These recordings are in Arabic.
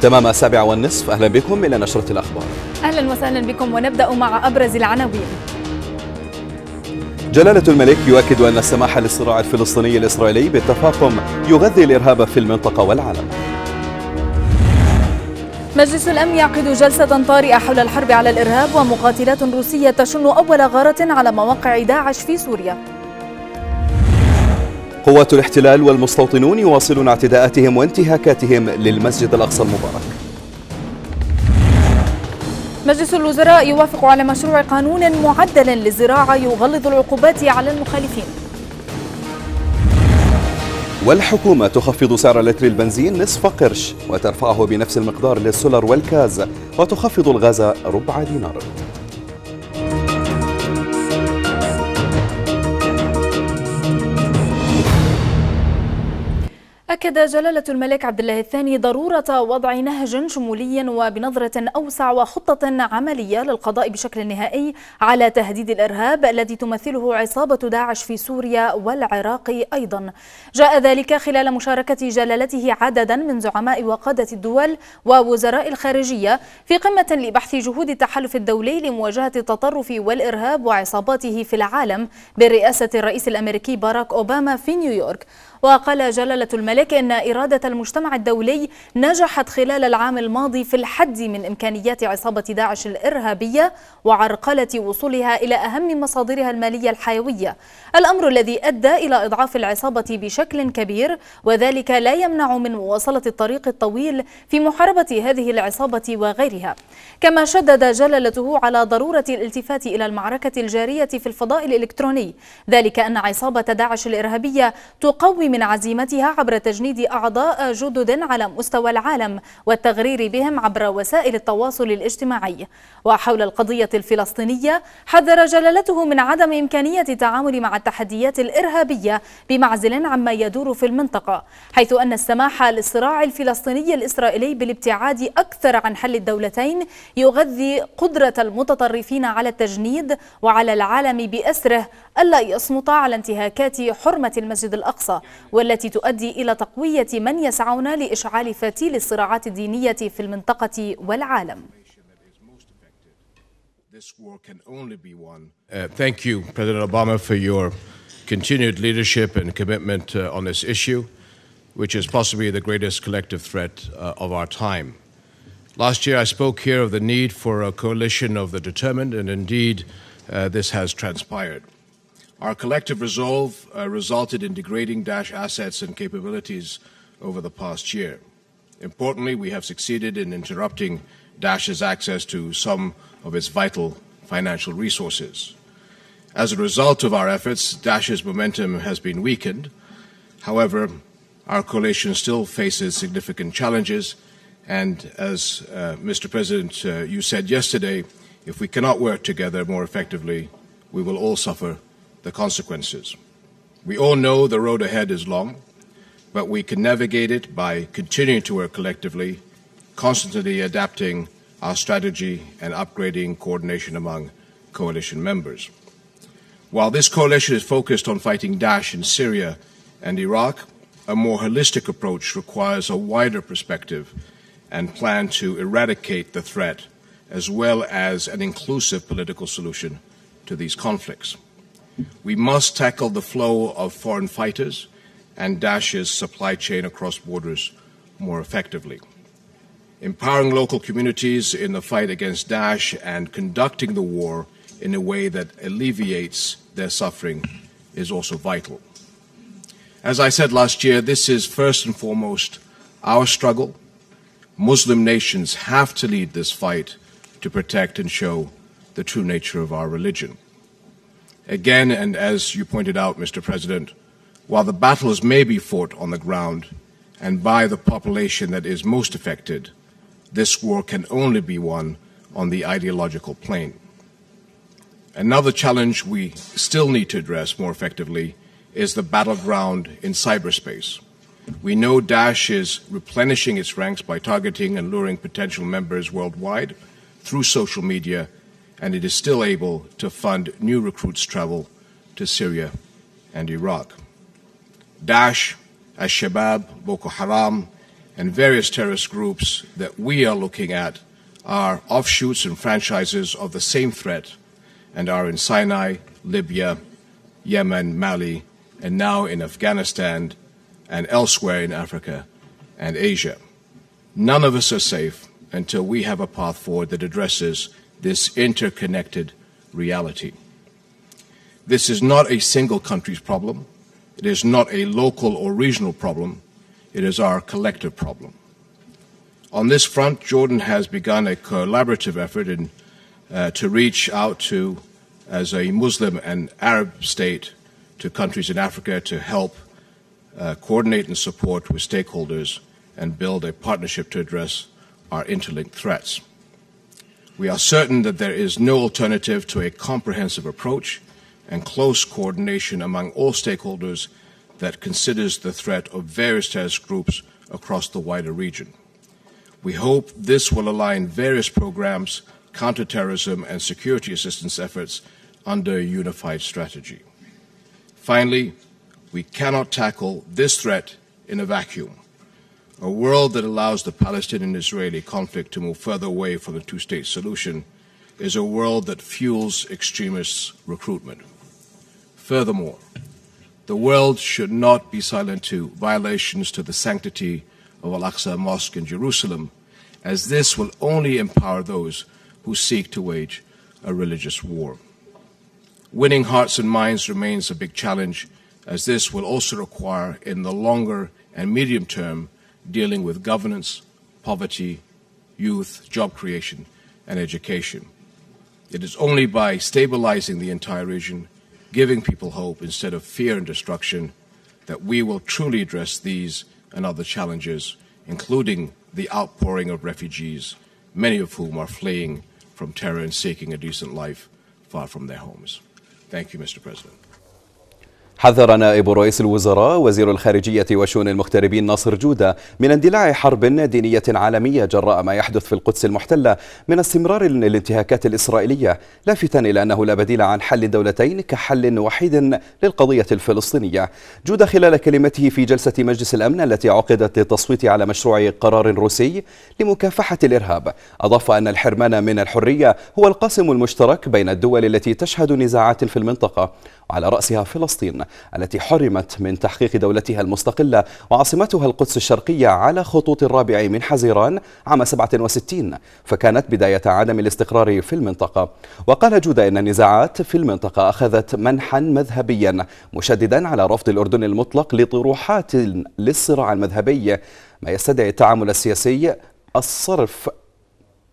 تمام السابعة والنصف أهلا بكم إلى نشرة الأخبار أهلا وسهلا بكم ونبدأ مع أبرز العناوين جلالة الملك يؤكد أن السماح للصراع الفلسطيني الإسرائيلي بالتفاقم يغذي الإرهاب في المنطقة والعالم مجلس الأمن يعقد جلسة طارئة حول الحرب على الإرهاب ومقاتلات روسية تشن أول غارة على مواقع داعش في سوريا قوات الاحتلال والمستوطنون يواصلون اعتداءاتهم وانتهاكاتهم للمسجد الأقصى المبارك مجلس الوزراء يوافق على مشروع قانون معدل للزراعة يغلظ العقوبات على المخالفين والحكومة تخفض سعر لتر البنزين نصف قرش وترفعه بنفس المقدار للسولر والكاز وتخفض الغاز ربع دينار أكد جلالة الملك عبد الله الثاني ضرورة وضع نهج شمولي وبنظرة أوسع وخطة عملية للقضاء بشكل نهائي على تهديد الإرهاب الذي تمثله عصابة داعش في سوريا والعراق أيضا جاء ذلك خلال مشاركة جلالته عددا من زعماء وقادة الدول ووزراء الخارجية في قمة لبحث جهود التحالف الدولي لمواجهة التطرف والإرهاب وعصاباته في العالم برئاسة الرئيس الأمريكي باراك أوباما في نيويورك وقال جلالة الملك ولكن إرادة المجتمع الدولي نجحت خلال العام الماضي في الحد من إمكانيات عصابة داعش الإرهابية وعرقلة وصولها إلى أهم مصادرها المالية الحيوية الأمر الذي أدى إلى إضعاف العصابة بشكل كبير وذلك لا يمنع من مواصلة الطريق الطويل في محاربة هذه العصابة وغيرها كما شدد جلالته على ضرورة الالتفات إلى المعركة الجارية في الفضاء الإلكتروني ذلك أن عصابة داعش الإرهابية تقوي من عزيمتها عبر تجنيد تجنيد أعضاء جدد على مستوى العالم والتغرير بهم عبر وسائل التواصل الاجتماعي وحول القضية الفلسطينية حذر جلالته من عدم إمكانية التعامل مع التحديات الإرهابية بمعزل عما يدور في المنطقة حيث أن السماح للصراع الفلسطيني الإسرائيلي بالابتعاد أكثر عن حل الدولتين يغذي قدرة المتطرفين على التجنيد وعلى العالم بأسره ألا يصمت على انتهاكات حرمة المسجد الأقصى والتي تؤدي إلى تقديم تقوية من يسعون لإشعال فتيل الصراعات الدينية في المنطقة والعالم continued leadership and commitment uh, on this issue, which is possibly the greatest collective threat uh, of our time. Last year, I spoke here of the need for a coalition of the determined, and indeed, uh, this has transpired. Our collective resolve uh, resulted in degrading Daesh assets and capabilities over the past year. Importantly, we have succeeded in interrupting Daesh's access to some of its vital financial resources. As a result of our efforts, Daesh's momentum has been weakened. However, our coalition still faces significant challenges, and as uh, Mr. President, uh, you said yesterday, if we cannot work together more effectively, we will all suffer the consequences. We all know the road ahead is long, but we can navigate it by continuing to work collectively, constantly adapting our strategy and upgrading coordination among coalition members. While this coalition is focused on fighting Daesh in Syria and Iraq, a more holistic approach requires a wider perspective and plan to eradicate the threat, as well as an inclusive political solution to these conflicts. We must tackle the flow of foreign fighters and Daesh's supply chain across borders more effectively. Empowering local communities in the fight against Daesh and conducting the war in a way that alleviates their suffering is also vital. As I said last year, this is first and foremost our struggle. Muslim nations have to lead this fight to protect and show the true nature of our religion. Again, and as you pointed out, Mr. President, while the battles may be fought on the ground and by the population that is most affected, this war can only be won on the ideological plane. Another challenge we still need to address more effectively is the battleground in cyberspace. We know Daesh is replenishing its ranks by targeting and luring potential members worldwide through social media and it is still able to fund new recruits' travel to Syria and Iraq. Daesh, Al Shabaab, Boko Haram, and various terrorist groups that we are looking at are offshoots and franchises of the same threat and are in Sinai, Libya, Yemen, Mali, and now in Afghanistan and elsewhere in Africa and Asia. None of us are safe until we have a path forward that addresses this interconnected reality. This is not a single country's problem. It is not a local or regional problem. It is our collective problem. On this front, Jordan has begun a collaborative effort in, uh, to reach out to, as a Muslim and Arab state, to countries in Africa to help uh, coordinate and support with stakeholders and build a partnership to address our interlinked threats. We are certain that there is no alternative to a comprehensive approach and close coordination among all stakeholders that considers the threat of various terrorist groups across the wider region. We hope this will align various programs, counterterrorism, and security assistance efforts under a unified strategy. Finally, we cannot tackle this threat in a vacuum a world that allows the Palestinian Israeli conflict to move further away from the two state solution is a world that fuels extremist recruitment. Furthermore, the world should not be silent to violations to the sanctity of Al Aqsa Mosque in Jerusalem, as this will only empower those who seek to wage a religious war. Winning hearts and minds remains a big challenge, as this will also require, in the longer and medium term, dealing with governance, poverty, youth, job creation, and education. It is only by stabilizing the entire region, giving people hope instead of fear and destruction, that we will truly address these and other challenges, including the outpouring of refugees, many of whom are fleeing from terror and seeking a decent life far from their homes. Thank you, Mr. President. حذر نائب رئيس الوزراء وزير الخارجية وشؤون المغتربين ناصر جودة من اندلاع حرب دينية عالمية جراء ما يحدث في القدس المحتلة من استمرار الانتهاكات الإسرائيلية لافتا إلى أنه لا بديل عن حل الدولتين كحل وحيد للقضية الفلسطينية جودة خلال كلمته في جلسة مجلس الأمن التي عقدت للتصويت على مشروع قرار روسي لمكافحة الإرهاب أضاف أن الحرمان من الحرية هو القاسم المشترك بين الدول التي تشهد نزاعات في المنطقة وعلى رأسها فلسطين التي حرمت من تحقيق دولتها المستقلة وعاصمتها القدس الشرقية على خطوط الرابع من حزيران عام 67 فكانت بداية عدم الاستقرار في المنطقة وقال جودة إن النزاعات في المنطقة أخذت منحا مذهبيا مشددا على رفض الأردن المطلق لطروحات للصراع المذهبي ما يستدعي التعامل السياسي الصرف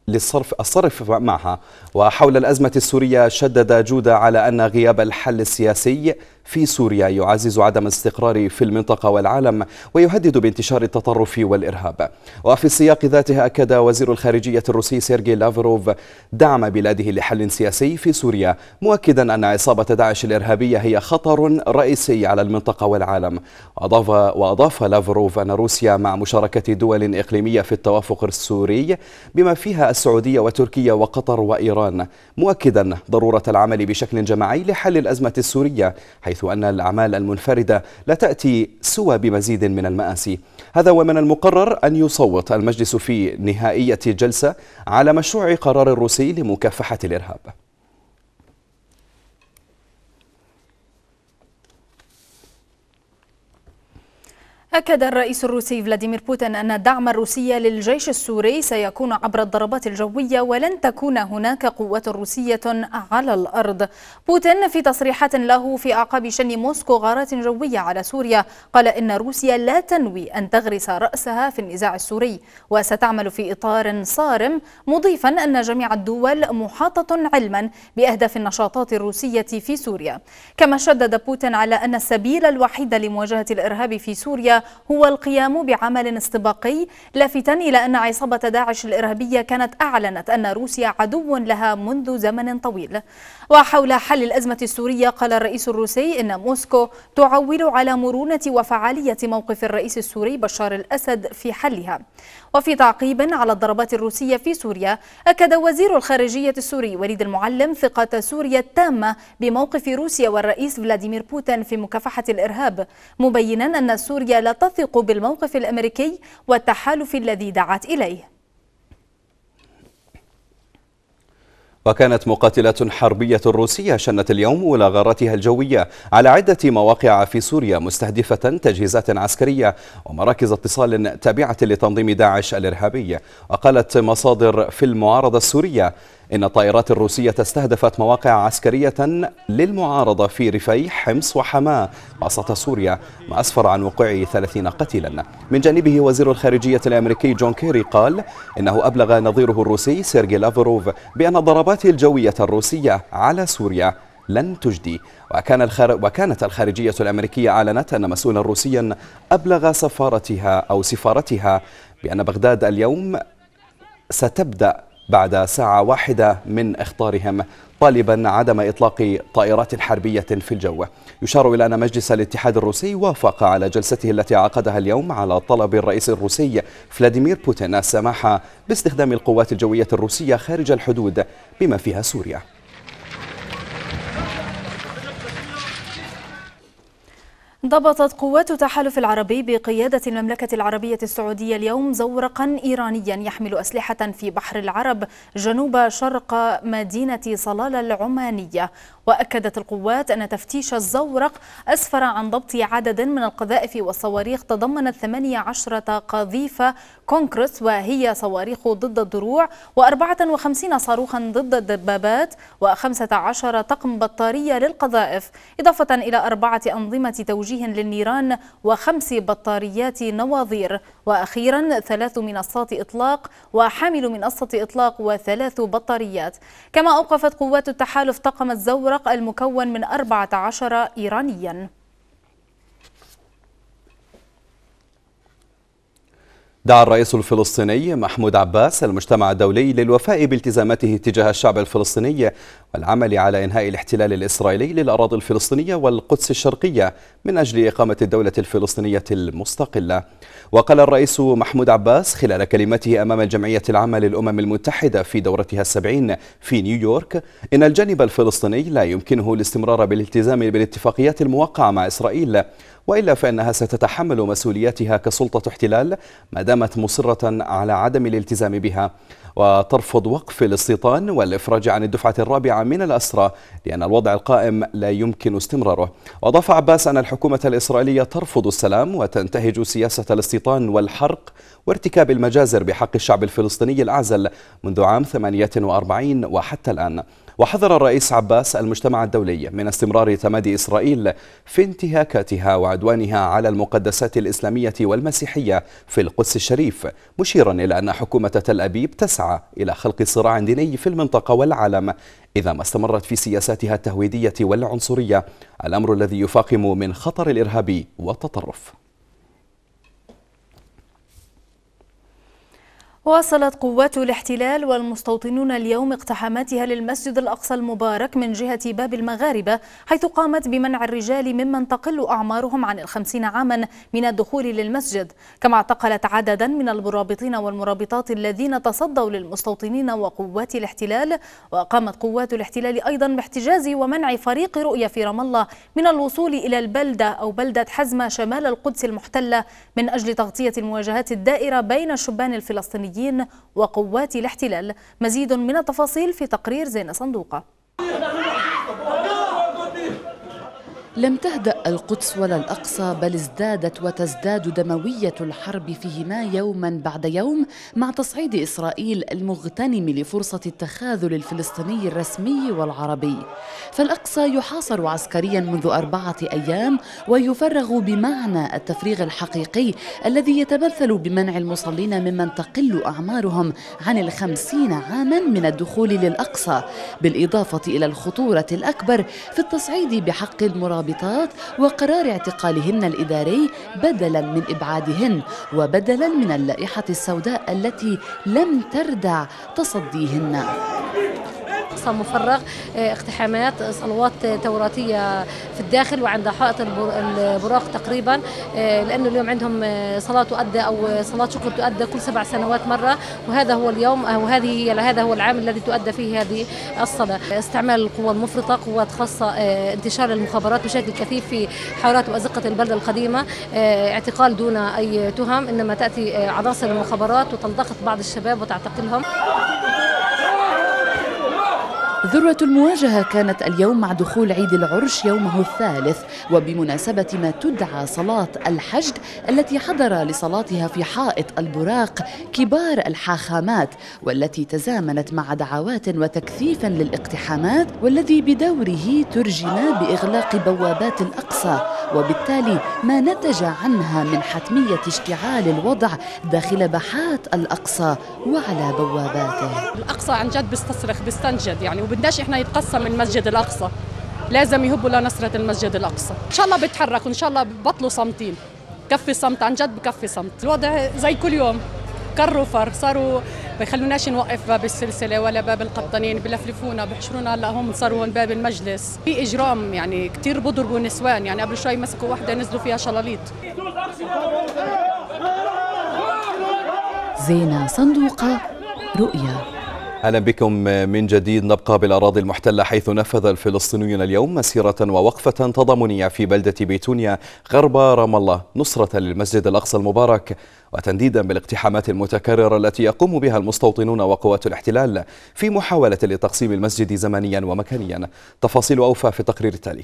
للصرف الصرف معها وحول الأزمة السورية شدد جودة على أن غياب الحل السياسي في سوريا يعزز عدم الاستقرار في المنطقة والعالم ويهدد بانتشار التطرف والإرهاب وفي السياق ذاته أكد وزير الخارجية الروسي سيرجي لافروف دعم بلاده لحل سياسي في سوريا مؤكدا أن عصابة داعش الإرهابية هي خطر رئيسي على المنطقة والعالم أضاف وأضاف لافروف أن روسيا مع مشاركة دول إقليمية في التوافق السوري بما فيها السعودية وتركيا وقطر وإيران مؤكدا ضرورة العمل بشكل جماعي لحل الأزمة السورية حيث حيث أن الأعمال المنفردة لا تأتي سوى بمزيد من المآسي هذا ومن المقرر أن يصوت المجلس في نهائية الجلسة على مشروع قرار الروسي لمكافحة الإرهاب أكد الرئيس الروسي فلاديمير بوتين أن الدعم الروسي للجيش السوري سيكون عبر الضربات الجوية ولن تكون هناك قوات روسية على الأرض بوتين في تصريحات له في أعقاب شن موسكو غارات جوية على سوريا قال إن روسيا لا تنوي أن تغرس رأسها في النزاع السوري وستعمل في إطار صارم مضيفا أن جميع الدول محاطة علما بأهداف النشاطات الروسية في سوريا كما شدد بوتين على أن السبيل الوحيد لمواجهة الإرهاب في سوريا هو القيام بعمل استباقي لافتا إلى أن عصابة داعش الإرهابية كانت أعلنت أن روسيا عدو لها منذ زمن طويل وحول حل الأزمة السورية قال الرئيس الروسي إن موسكو تعول على مرونة وفعالية موقف الرئيس السوري بشار الأسد في حلها وفي تعقيب على الضربات الروسية في سوريا أكد وزير الخارجية السوري وليد المعلم ثقة سوريا التامة بموقف روسيا والرئيس فلاديمير بوتين في مكافحة الإرهاب مبينا أن سوريا لا تثق بالموقف الأمريكي والتحالف الذي دعت إليه وكانت مقاتلات حربية روسية شنت اليوم أولى غاراتها الجوية على عدة مواقع في سوريا مستهدفة تجهيزات عسكرية ومراكز اتصال تابعة لتنظيم داعش الإرهابي وقالت مصادر في المعارضة السورية إن الطائرات الروسية استهدفت مواقع عسكرية للمعارضة في ريفي حمص وحماة وسط سوريا ما أسفر عن وقوع 30 قتيلا من جانبه وزير الخارجية الأمريكي جون كيري قال إنه أبلغ نظيره الروسي سيرجي لافروف بأن الضربات الجوية الروسية على سوريا لن تجدي وكان الخار... وكانت الخارجية الأمريكية أعلنت أن مسؤولا روسيا أبلغ سفارتها أو سفارتها بأن بغداد اليوم ستبدأ بعد ساعة واحدة من إخطارهم طالبا عدم إطلاق طائرات حربية في الجو يشار إلى أن مجلس الاتحاد الروسي وافق على جلسته التي عقدها اليوم على طلب الرئيس الروسي فلاديمير بوتين السماح باستخدام القوات الجوية الروسية خارج الحدود بما فيها سوريا ضبطت قوات التحالف العربي بقيادة المملكة العربية السعودية اليوم زورقا إيرانيا يحمل أسلحة في بحر العرب جنوب شرق مدينة صلالة العمانية وأكدت القوات أن تفتيش الزورق أسفر عن ضبط عدد من القذائف والصواريخ تضمنت 18 قذيفة كونكرس وهي صواريخ ضد الدروع و54 صاروخا ضد الدبابات و15 طقم بطارية للقذائف إضافة إلى أربعة أنظمة توجيه للنيران وخمس بطاريات نواظير وأخيرا ثلاث منصات إطلاق وحامل منصة إطلاق وثلاث بطاريات كما أوقفت قوات التحالف طقم الزورق الفريق المكون من 14 إيرانياً دعا الرئيس الفلسطيني محمود عباس المجتمع الدولي للوفاء بالتزاماته تجاه الشعب الفلسطيني والعمل على إنهاء الاحتلال الإسرائيلي للأراضي الفلسطينية والقدس الشرقية من أجل إقامة الدولة الفلسطينية المستقلة وقال الرئيس محمود عباس خلال كلمته أمام الجمعية العامة للأمم المتحدة في دورتها السبعين في نيويورك إن الجانب الفلسطيني لا يمكنه الاستمرار بالالتزام بالاتفاقيات الموقعة مع إسرائيل وإلا فإنها ستتحمل مسؤولياتها كسلطة احتلال ما دامت مصرة على عدم الالتزام بها وترفض وقف الاستيطان والإفراج عن الدفعة الرابعة من الأسرى لأن الوضع القائم لا يمكن استمراره وأضاف عباس أن الحكومة الإسرائيلية ترفض السلام وتنتهج سياسة الاستيطان والحرق وارتكاب المجازر بحق الشعب الفلسطيني الأعزل منذ عام 48 وحتى الآن وحذر الرئيس عباس المجتمع الدولي من استمرار تمادي إسرائيل في انتهاكاتها وعدوانها على المقدسات الإسلامية والمسيحية في القدس الشريف مشيرا إلى أن حكومة تل أبيب تسعى إلى خلق صراع ديني في المنطقة والعالم إذا ما استمرت في سياساتها التهويدية والعنصرية الأمر الذي يفاقم من خطر الإرهاب والتطرف واصلت قوات الاحتلال والمستوطنون اليوم اقتحاماتها للمسجد الأقصى المبارك من جهة باب المغاربة حيث قامت بمنع الرجال ممن تقل أعمارهم عن الخمسين عاما من الدخول للمسجد كما اعتقلت عددا من المرابطين والمرابطات الذين تصدوا للمستوطنين وقوات الاحتلال وقامت قوات الاحتلال أيضا باحتجاز ومنع فريق رؤية في رام الله من الوصول إلى البلدة أو بلدة حزمة شمال القدس المحتلة من أجل تغطية المواجهات الدائرة بين الشبان الفلسطينيين الإرهابيين وقوات الاحتلال مزيد من التفاصيل في تقرير زين صندوقه لم تهدأ القدس ولا الأقصى بل ازدادت وتزداد دموية الحرب فيهما يوما بعد يوم مع تصعيد إسرائيل المغتنم لفرصة التخاذل الفلسطيني الرسمي والعربي فالأقصى يحاصر عسكريا منذ أربعة أيام ويفرغ بمعنى التفريغ الحقيقي الذي يتمثل بمنع المصلين ممن تقل أعمارهم عن الخمسين عاما من الدخول للأقصى بالإضافة إلى الخطورة الأكبر في التصعيد بحق المرابطين الضابطات وقرار اعتقالهن الإداري بدلا من إبعادهن وبدلا من اللائحة السوداء التي لم تردع تصديهن أقصى مفرغ آه، اقتحامات آه، صلوات آه، توراتية في الداخل وعند حائط البراق تقريبا لأنه اليوم عندهم صلاة تؤدى أو صلاة شكر تؤدى كل سبع سنوات مرة وهذا هو اليوم وهذه هي هذا هو العام الذي تؤدى فيه هذه الصلاة استعمال القوى المفرطة قوات خاصة انتشار المخابرات بشكل كثيف في حارات وأزقة البلدة القديمة اعتقال دون أي تهم إنما تأتي عناصر المخابرات وتلتقط بعض الشباب وتعتقلهم ذروة المواجهة كانت اليوم مع دخول عيد العرش يومه الثالث وبمناسبة ما تدعى صلاة الحشد التي حضر لصلاتها في حائط البراق كبار الحاخامات والتي تزامنت مع دعوات وتكثيفا للاقتحامات والذي بدوره ترجم بإغلاق بوابات الأقصى وبالتالي ما نتج عنها من حتمية اشتعال الوضع داخل باحات الأقصى وعلى بواباته الأقصى عن جد بيستصرخ بيستنجد يعني وب بدناش احنا يتقسم المسجد الاقصى لازم يهبوا لنصره المسجد الاقصى ان شاء الله بيتحركوا ان شاء الله بطلوا صامتين كفي صمت عن جد بكفي صمت الوضع زي كل يوم كر وفر صاروا بيخلوناش نوقف باب السلسلة ولا باب القبطانين بلفلفونا بحشرونا هلا هم صاروا هون باب المجلس في إجرام يعني كثير بضربوا نسوان يعني قبل شوي مسكوا وحدة نزلوا فيها شلاليط زينة صندوقة رؤيا أهلا بكم من جديد نبقى بالأراضي المحتلة حيث نفذ الفلسطينيون اليوم مسيرة ووقفة تضامنية في بلدة بيتونيا غرب رام الله نصرة للمسجد الأقصى المبارك وتنديدا بالاقتحامات المتكررة التي يقوم بها المستوطنون وقوات الاحتلال في محاولة لتقسيم المسجد زمنيا ومكانيا تفاصيل أوفى في التقرير التالي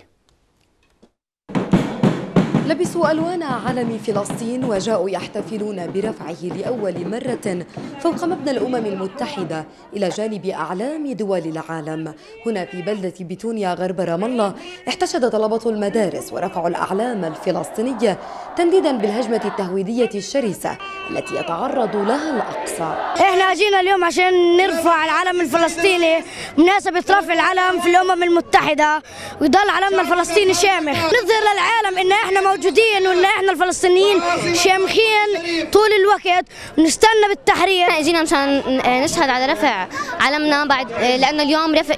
لبسوا ألوان علم فلسطين وجاءوا يحتفلون برفعه لأول مرة فوق مبنى الأمم المتحدة إلى جانب أعلام دول العالم هنا في بلدة بتونيا غرب رام الله احتشد طلبة المدارس ورفعوا الأعلام الفلسطينية تنديدا بالهجمة التهويدية الشرسة التي يتعرض لها الأقصى احنا جينا اليوم عشان نرفع العلم الفلسطيني مناسبة رفع العلم في الأمم المتحدة ويضل علمنا الفلسطيني شامخ نظهر للعالم إن احنا موجودين ولا احنا الفلسطينيين شامخين طول الوقت ونستنى بالتحرير جينا مشان نشهد على رفع علمنا بعد لانه اليوم رفع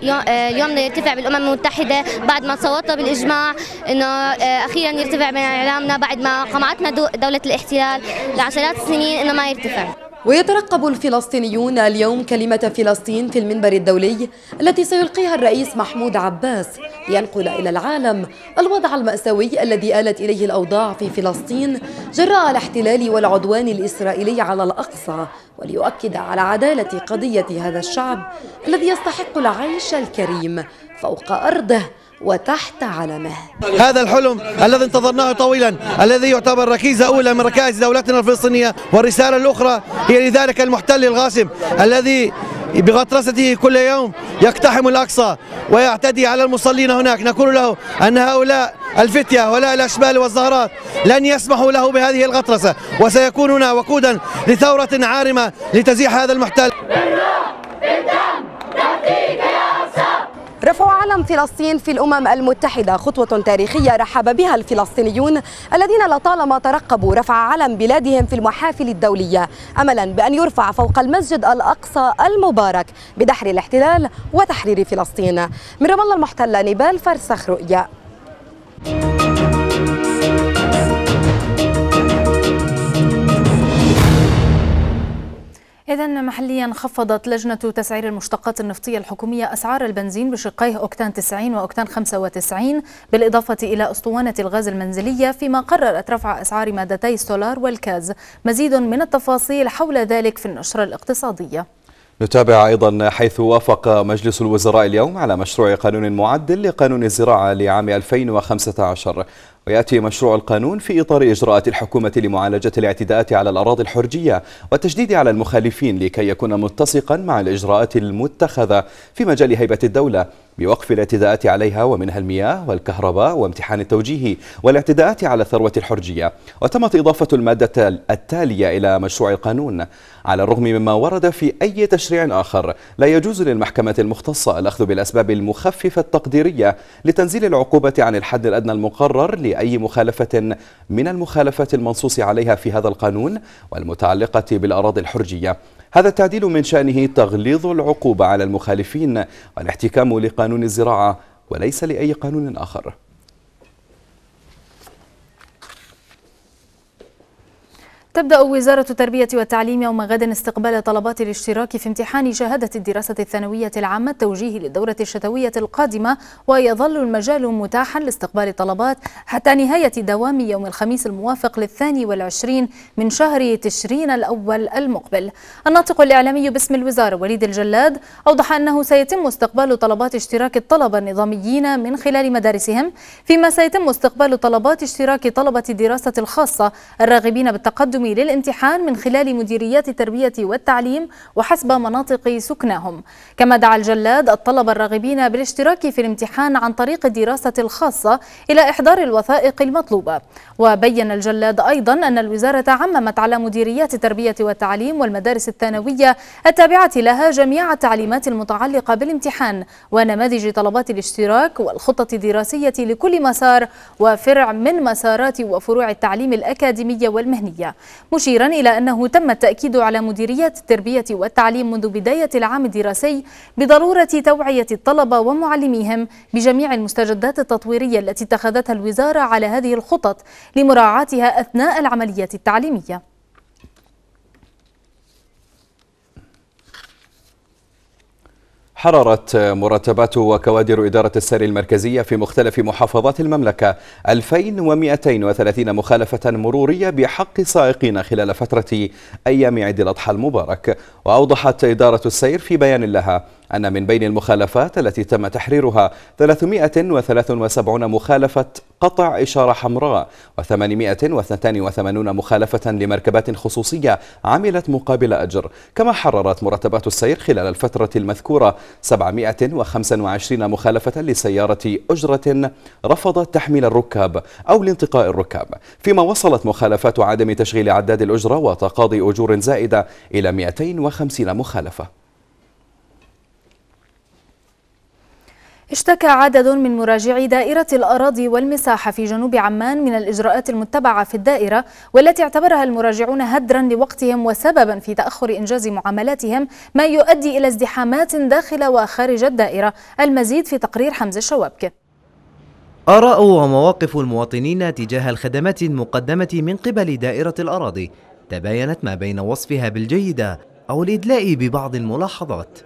اليوم يرتفع بالامم المتحده بعد ما صوتنا بالاجماع انه آه، اخيرا يرتفع من اعلامنا بعد ما قمعتنا دوله الاحتلال لعشرات السنين انه ما يرتفع ويترقب الفلسطينيون اليوم كلمة فلسطين في المنبر الدولي التي سيلقيها الرئيس محمود عباس لينقل إلى العالم الوضع المأساوي الذي آلت إليه الأوضاع في فلسطين جراء الاحتلال والعدوان الإسرائيلي على الأقصى وليؤكد على عدالة قضية هذا الشعب الذي يستحق العيش الكريم فوق أرضه وتحت علمه هذا الحلم الذي انتظرناه طويلا الذي يعتبر ركيزة أولى من ركائز دولتنا الفلسطينية والرسالة الأخرى هي لذلك المحتل الغاسم الذي بغطرسته كل يوم يقتحم الأقصى ويعتدي على المصلين هناك نقول له أن هؤلاء الفتية ولا الأشبال والزهرات لن يسمحوا له بهذه الغطرسة وسيكونون وقودا لثورة عارمة لتزيح هذا المحتل بالروح بالدم نفديك رفع علم فلسطين في الأمم المتحدة خطوة تاريخية رحب بها الفلسطينيون الذين لطالما ترقبوا رفع علم بلادهم في المحافل الدولية أملا بأن يرفع فوق المسجد الأقصى المبارك بدحر الاحتلال وتحرير فلسطين من رام الله المحتلة نبال فرسخ رؤيا إذا محليا خفضت لجنة تسعير المشتقات النفطية الحكومية أسعار البنزين بشقيه أوكتان 90 وأوكتان 95 بالإضافة إلى أسطوانة الغاز المنزلية فيما قررت رفع أسعار مادتي السولار والكاز مزيد من التفاصيل حول ذلك في النشرة الاقتصادية نتابع أيضا حيث وافق مجلس الوزراء اليوم على مشروع قانون معدل لقانون الزراعة لعام 2015 ويأتي مشروع القانون في إطار إجراءات الحكومة لمعالجة الاعتداءات على الأراضي الحرجية والتشديد على المخالفين لكي يكون متسقا مع الإجراءات المتخذة في مجال هيبة الدولة بوقف الاعتداءات عليها ومنها المياه والكهرباء وامتحان التوجيه والاعتداءات على ثروة الحرجية وتمت إضافة المادة التالية إلى مشروع القانون على الرغم مما ورد في أي تشريع آخر لا يجوز للمحكمة المختصة الأخذ بالأسباب المخففة التقديرية لتنزيل العقوبة عن الحد الأدنى المقرر لأي مخالفة من المخالفات المنصوص عليها في هذا القانون والمتعلقة بالأراضي الحرجية هذا التعديل من شأنه تغليظ العقوبة على المخالفين والاحتكام لقانون الزراعة وليس لأي قانون آخر تبدأ وزارة التربية والتعليم يوم غد استقبال طلبات الاشتراك في امتحان شهادة الدراسة الثانوية العامة التوجيه للدورة الشتوية القادمة ويظل المجال متاحا لاستقبال الطلبات حتى نهاية دوام يوم الخميس الموافق للثاني والعشرين من شهر تشرين الأول المقبل الناطق الإعلامي باسم الوزارة وليد الجلاد أوضح أنه سيتم استقبال طلبات اشتراك الطلبة النظاميين من خلال مدارسهم فيما سيتم استقبال طلبات اشتراك طلبة الدراسة الخاصة الراغبين بالتقدم العمومي للامتحان من خلال مديريات التربية والتعليم وحسب مناطق سكنهم كما دعا الجلاد الطلبة الراغبين بالاشتراك في الامتحان عن طريق الدراسة الخاصة إلى إحضار الوثائق المطلوبة وبين الجلاد أيضا أن الوزارة عممت على مديريات التربية والتعليم والمدارس الثانوية التابعة لها جميع التعليمات المتعلقة بالامتحان ونماذج طلبات الاشتراك والخطة الدراسية لكل مسار وفرع من مسارات وفروع التعليم الأكاديمية والمهنية مشيرا إلى أنه تم التأكيد على مديريات التربية والتعليم منذ بداية العام الدراسي بضرورة توعية الطلبة ومعلميهم بجميع المستجدات التطويرية التي اتخذتها الوزارة على هذه الخطط لمراعاتها أثناء العمليات التعليمية حررت مرتبات وكوادر إدارة السير المركزية في مختلف محافظات المملكة 2230 مخالفة مرورية بحق السائقين خلال فترة أيام عيد الأضحى المبارك وأوضحت إدارة السير في بيان لها أن من بين المخالفات التي تم تحريرها 373 مخالفة قطع إشارة حمراء و882 مخالفة لمركبات خصوصية عملت مقابل أجر كما حررت مرتبات السير خلال الفترة المذكورة 725 مخالفة لسيارة أجرة رفضت تحميل الركاب أو لانتقاء الركاب فيما وصلت مخالفات عدم تشغيل عداد الأجرة وتقاضي أجور زائدة إلى 250 مخالفة اشتكى عدد من مراجعي دائرة الأراضي والمساحة في جنوب عمان من الإجراءات المتبعة في الدائرة والتي اعتبرها المراجعون هدرا لوقتهم وسببا في تأخر إنجاز معاملاتهم ما يؤدي إلى ازدحامات داخل وخارج الدائرة المزيد في تقرير حمزة الشوابكه آراء ومواقف المواطنين تجاه الخدمات المقدمة من قبل دائرة الأراضي تباينت ما بين وصفها بالجيدة أو الإدلاء ببعض الملاحظات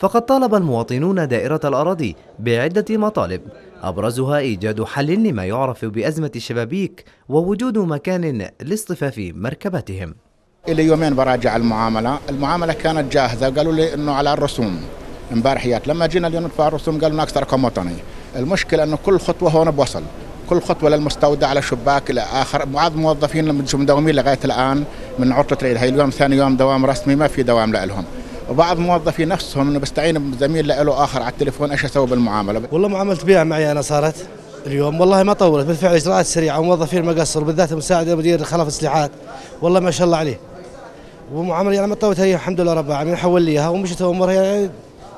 فقد طالب المواطنون دائرة الأراضي بعدة مطالب أبرزها إيجاد حل لما يعرف بأزمة الشبابيك ووجود مكان لاصطفاف مركباتهم إلى يومين براجع المعاملة المعاملة كانت جاهزة قالوا لي أنه على الرسوم امبارح لما جينا اليوم ندفع الرسوم قالوا ناقص رقم وطني المشكلة أنه كل خطوة هون بوصل كل خطوه للمستودع على شباك الى اخر بعض الموظفين مداومين لغايه الان من عطله العيد هي اليوم ثاني يوم دوام رسمي ما في دوام لهم وبعض موظفي نفسهم انه بستعين بزميل له اخر على التليفون ايش اسوي بالمعامله والله معامله بيع معي انا صارت اليوم والله ما طولت بالفعل اجراءات سريعه وموظفين ما قصروا بالذات مساعد مدير خلف السلاحات والله ما شاء الله عليه ومعامله يعني ما طولت هي الحمد لله رب العالمين حول لي اياها ومشت امورها يعني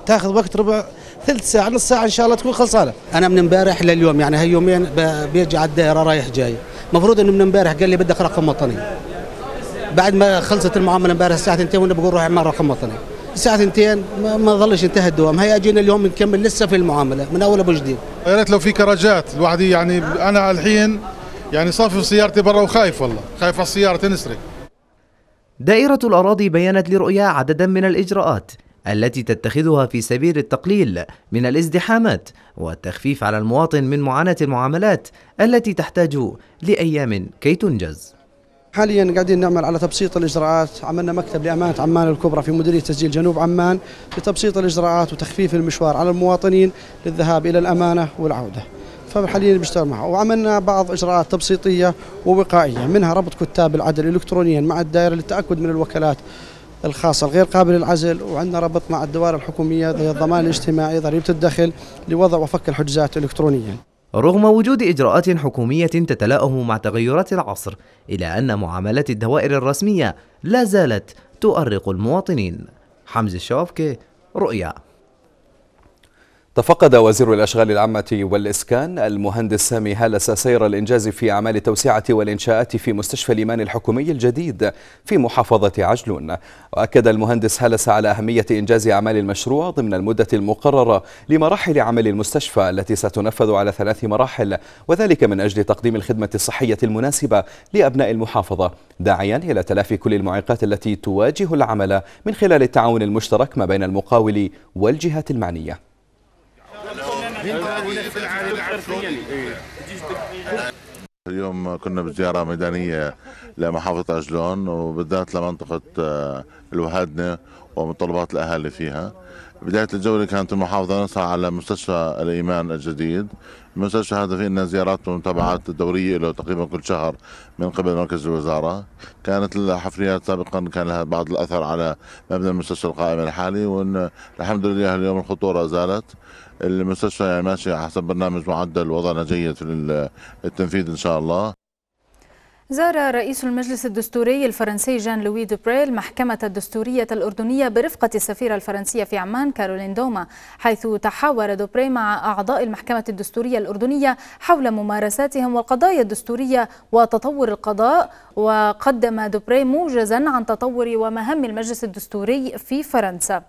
تاخذ وقت ربع ثلث ساعه نص ساعه ان شاء الله تكون خلصانه انا من امبارح لليوم يعني هي يومين بيرجع الدائره رايح جاي المفروض انه من امبارح قال لي بدك رقم وطني بعد ما خلصت المعامله امبارح الساعه 2 وانا بقول روح اعمل رقم وطني الساعه اثنتين ما ظلش انتهى الدوام هي اجينا اليوم نكمل لسه في المعامله من اول ابو جديد يا ريت لو في كراجات الواحد يعني انا الحين يعني صافي سيارتي برا وخايف والله خايف على السياره تنسرق دائرة الأراضي بيّنت لرؤيا عددا من الإجراءات التي تتخذها في سبيل التقليل من الازدحامات والتخفيف على المواطن من معاناة المعاملات التي تحتاج لأيام كي تنجز حاليا قاعدين نعمل على تبسيط الاجراءات، عملنا مكتب لامانه عمان الكبرى في مديريه تسجيل جنوب عمان لتبسيط الاجراءات وتخفيف المشوار على المواطنين للذهاب الى الامانه والعوده. فحاليا بنشتغل معها وعملنا بعض اجراءات تبسيطيه ووقائيه منها ربط كتاب العدل الكترونيا مع الدائره للتاكد من الوكالات الخاصة الغير قابلة للعزل وعندنا ربط مع الدوائر الحكومية زي الضمان الاجتماعي ضريبة الدخل لوضع وفك الحجزات إلكترونيا رغم وجود إجراءات حكومية تتلائم مع تغيرات العصر إلا أن معاملات الدوائر الرسمية لا زالت تؤرق المواطنين حمزة الشوفكي رؤيا تفقد وزير الأشغال العامة والإسكان المهندس سامي هالس سير الإنجاز في أعمال التوسعة والإنشاءات في مستشفى الإيمان الحكومي الجديد في محافظة عجلون وأكد المهندس هالس على أهمية إنجاز أعمال المشروع ضمن المدة المقررة لمراحل عمل المستشفى التي ستنفذ على ثلاث مراحل وذلك من أجل تقديم الخدمة الصحية المناسبة لأبناء المحافظة داعيا إلى تلافي كل المعيقات التي تواجه العمل من خلال التعاون المشترك ما بين المقاول والجهات المعنية اليوم كنا بزيارة ميدانية لمحافظة اجلون وبالذات لمنطقة آه، الوهادنة ومتطلبات الأهالي فيها بداية الجولة كانت المحافظة نسعى على مستشفى الإيمان الجديد المستشفى هذا فيه لنا زيارات ومتابعات دورية له تقريبا كل شهر من قبل مركز الوزارة كانت الحفريات سابقا كان لها بعض الأثر على مبنى المستشفى القائم الحالي وإن الحمد لله اليوم الخطورة زالت المستشفى يعني ماشي حسب برنامج معدل وضعنا جيد في التنفيذ إن شاء الله زار رئيس المجلس الدستوري الفرنسي جان لوي دوبري المحكمة الدستورية الأردنية برفقة السفيرة الفرنسية في عمان كارولين دوما حيث تحاور دوبري مع أعضاء المحكمة الدستورية الأردنية حول ممارساتهم والقضايا الدستورية وتطور القضاء وقدم دوبري موجزا عن تطور ومهام المجلس الدستوري في فرنسا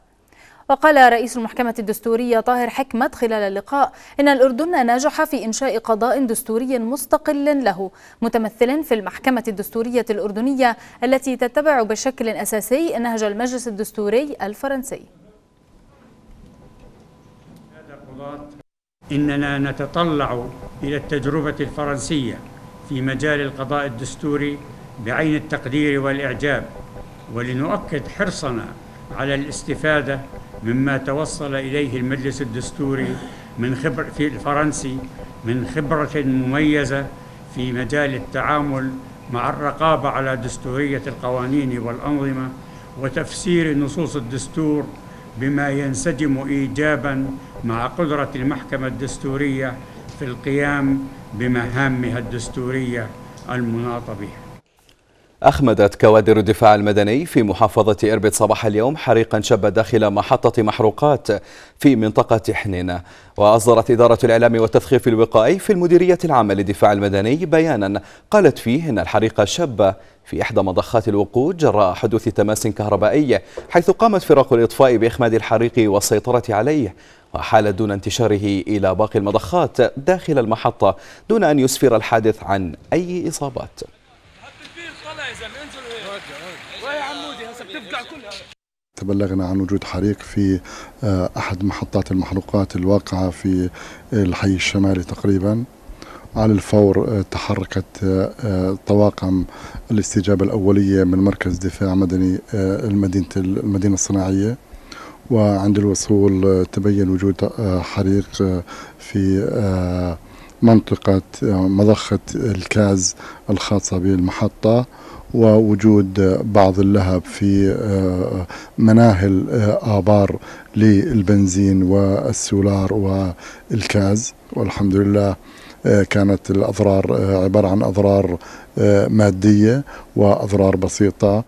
وقال رئيس المحكمة الدستورية طاهر حكمت خلال اللقاء إن الأردن نجح في إنشاء قضاء دستوري مستقل له متمثل في المحكمة الدستورية الأردنية التي تتبع بشكل أساسي نهج المجلس الدستوري الفرنسي إننا نتطلع إلى التجربة الفرنسية في مجال القضاء الدستوري بعين التقدير والإعجاب ولنؤكد حرصنا على الاستفادة مما توصل إليه المجلس الدستوري من خبر في الفرنسي من خبرة مميزة في مجال التعامل مع الرقابة على دستورية القوانين والأنظمة وتفسير نصوص الدستور بما ينسجم إيجابا مع قدرة المحكمة الدستورية في القيام بمهامها الدستورية المناط بها أخمدت كوادر الدفاع المدني في محافظة إربد صباح اليوم حريقا شب داخل محطة محروقات في منطقة حنين وأصدرت إدارة الإعلام والتثقيف الوقائي في المديرية العامة للدفاع المدني بيانا قالت فيه إن الحريق شب في إحدى مضخات الوقود جراء حدوث تماس كهربائي حيث قامت فرق الإطفاء بإخماد الحريق والسيطرة عليه وحال دون انتشاره إلى باقي المضخات داخل المحطة دون أن يسفر الحادث عن أي إصابات يا عمودي هسه بتفقع كلها تبلغنا عن وجود حريق في آه، احد محطات المحروقات الواقعه في الحي الشمالي تقريبا على الفور آه، تحركت آه، طواقم الاستجابه الاوليه من مركز دفاع مدني المدينه المدينه الصناعيه وعند الوصول تبين وجود حريق في منطقة مضخة الكاز الخاصة بالمحطة ووجود بعض اللهب في آه، مناهل آه، آبار للبنزين والسولار والكاز والحمد لله آه، كانت الأضرار عبارة عن أضرار مادية وأضرار بسيطة